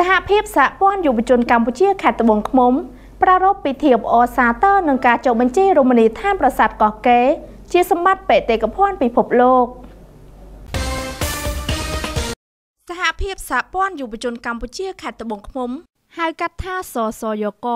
សហភាពសហព័ន្ធយុវជនកម្ពុជាខេត្តត្បូងឃ្មុំប្រារព្ធពិធីអបអរសាទរនឹងការចុះបញ្ជីរមណីយដ្ឋានប្រាសាទកោះកេរជាសម្បត្តិបេតិកភណ្ឌពិភពលោកសហភាពសហព័ន្ធយុវជនកម្ពុជាខេត្តត្បូងឃ្មុំហៅកាត់ថាសសយក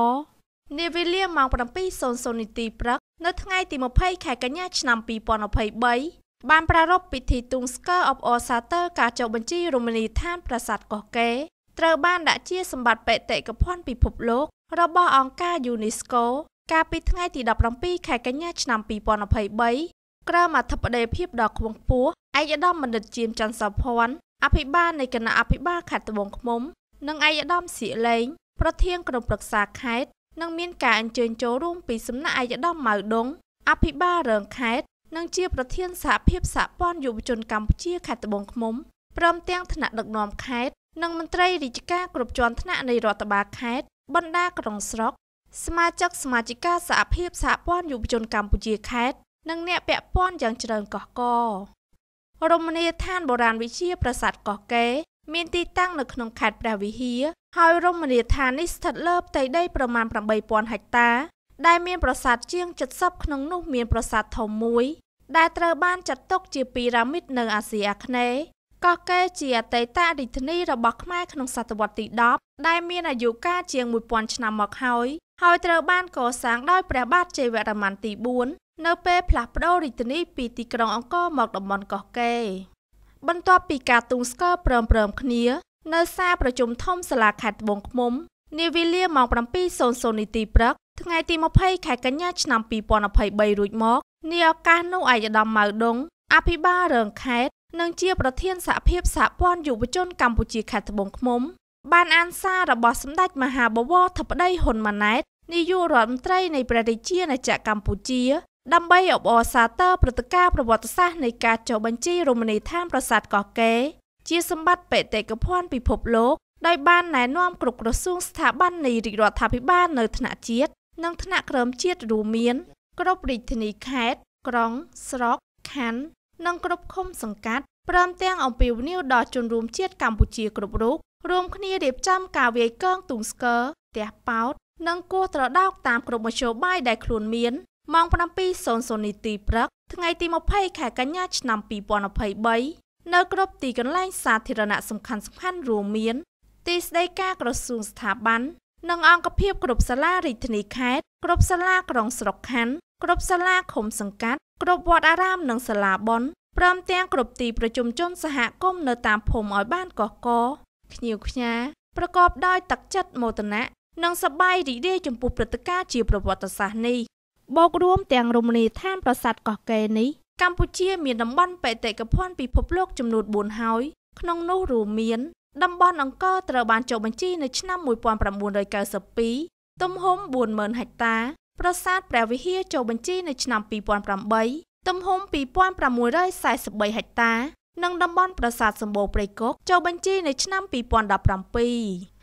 នាវេលាម៉ោង7:00នាទីព្រឹកនៅថ្ងៃទី20ខែកញ្ញាឆ្នាំ2023បានប្រារព្ធពិធីទងស្គរអបអរសាទរការចុះបញ្ជីរមណីយដ្ឋានប្រាសាទកោះកេរត្រូវបានដាក់ជាសម្បត្តិបេតិកភណ្ឌពិភពលោក របស់អង្គការ UNESCO កាលពីថ្ងៃទី17ខែកញ្ញាឆ្នាំ2023ក្រោមអធិបតីភាពដ៏ខ្ពង់ខ្ពស់ឯកឧត្តមបណ្ឌិតជាមច័ន្ទសោភ័ណ្ឌអភិបាលនៃគណៈអភិបាលខេត្តត្បូងឃ្មុំ និងឯកឧត្តមសៀកលេងប្រធានក្រុមប្រឹក្សា ខេត្តនិងមានការអញ្ជើញចូលរួមពីសំណាក់ឯកឧត្តមម៉ៅដុងអភិបាលរងខេត្តនិងជាប្រធានសហភាពសហព័ន្ធយុវជនកម្ពុជា ខេត្តត្បូងឃ្មុំព្រមទាំងថ្នាក់ដឹកនាំខេត្តនិងមន្ត្រីរាជការគ្រប់ជាន់ថ្នាក់នៃរដ្ឋបាលខេត្តបណ្ដាក្រុងស្រុកសមាជិកសមាជិកាសហភាពសហព័ន្ធយុវជនកម្ពុជាខេត្តនិងអ្នកពាក់ព័ន្ធយ៉ាងច្រើនកុះករមណីយដ្ឋានបុរាណវិជាប្រាសាទកោះកេរមានទីតាំងនៅក្នុងខេត្តព្រះវិហារហើយរមណីយដ្ឋាននេះស្ថិតលើផ្ទៃដីប្រមាណ8000ហិកតា ដែលមានប្រាសាទជាង70ក្នុងនោះ មានប្រាសាទធំមួយដែលត្រូវបានចាត់ទុក ជាពីរ៉ាមីតនៅអាស៊ីអាគ្នេយ៍កោះកេរជាអតីតរាជធានីរបស់ខ្មែរក្នុងសតវត្សទី10ដែលមានអាយុកាលជាង1000ឆ្នាំមកហើយហើយត្រូវបានកសាងដោយព្រះបាទជ័យវរ្ម័នទី4នៅពេលផ្លាស់ប្ដូររាជធានីពីទីក្រុងអង្គរមកតំបន់កោះកេរបន្ទាប់ពីការទូងស្គរព្រមព្រំគ្នានៅសាលប្រជុំធំសាលាខេត្តត្បូងឃ្មុំនាវេលាម៉ោង7:00នាទីព្រឹកថ្ងៃទី20ខែកញ្ញាឆ្នាំ2023រួចមកនាឱកាសនោះឯកឧត្តមម៉ៅដុងអភិបាលរងខេត្តនិងជាប្រធានសហភាពសហព័ន្ធយុវជនកម្ពុជាខេត្តត្បូងឃ្មុំបានអានសាររបស់សម្ដេចមហាបវរធិបតីហ៊ុនម៉ាណែតនាយករដ្ឋមន្ត្រីនៃព្រះរាជាណាចក្រកម្ពុជា ដើម្បីអបអរសាទរព្រឹត្តិការណ៍ប្រវត្តិសាស្ត្រនៃការចុះបញ្ជីរមណីយដ្ឋានប្រាសាទកោះកេរជាសម្បត្តិបេតិកភណ្ឌពិភពលោកដោយបានណែនាំគ្រប់ក្រសួងស្ថាប័ននៃរាជរដ្ឋាភិបាលនៅថ្នាក់ជាតិនិងថ្នាក់ក្រមជាតិរួមមានគ្រប់រាជធានីខេត្តក្រុងស្រុកខណ្ឌនិងគ្រប់ឃុំសង្កាត់ព្រមទាំងអំពាវនាវដល់ជនរួមជាតិកម្ពុជាគ្រប់រូបរួមគ្នារៀបចំការវាយកងទុងស្គរផ្ទះប៉ោត និងគោះត្រដោកតាមគ្រប់មធ្យោបាយដែលខ្លួនមានម៉ោង7:00នាទីព្រឹក ថ្ងៃទី20ខែកញ្ញាឆ្នាំ2023នៅ គ្រប់ទីកន្លែងសាធារណៈសំខាន់ៗរួមមានទីស្តីការក្រសួងស្ថាប័ននិងអង្គភាពគ្រប់សាលារាជធានីខេត្តគ្រប់សាលាក្រុងស្រុកខណ្ឌគ្រប់សាលាឃុំសង្កាត់គ្រប់វត្តអារាម និងសាលាបនព្រមទាំងគ្រប់ទីប្រជុំជន សហគមន៍នៅតាមភូមិឲ្យបានកកកភ្ញៀវខ្ញាប្រកបដោយទឹកចិត្តមោទនៈនិងសប្បាយរីករាយចំពោះព្រឹត្តិការណ៍ជាប្រវត្តិសាស្ត្រនេះបូករួមទាំង រមណីយដ្ឋានប្រាសាទកោះកេរនេះកម្ពុជា មានតំបន់បេតិកភណ្ឌពិភពលោកចំនួន4ហើយ ក្នុងនោះរួមមានតំបន់អង្គរត្រូវបានចុះបញ្ជីនៅឆ្នាំ1992ទំហំ40000ហិកតាប្រាសាទព្រះវិហារចូលបញ្ជីនៅឆ្នាំ2008ទំហំ2643ហិកតានិងតំបន់ប្រាសាទសម្បូរព្រៃគុកចូលបញ្ជីនៅឆ្នាំ2017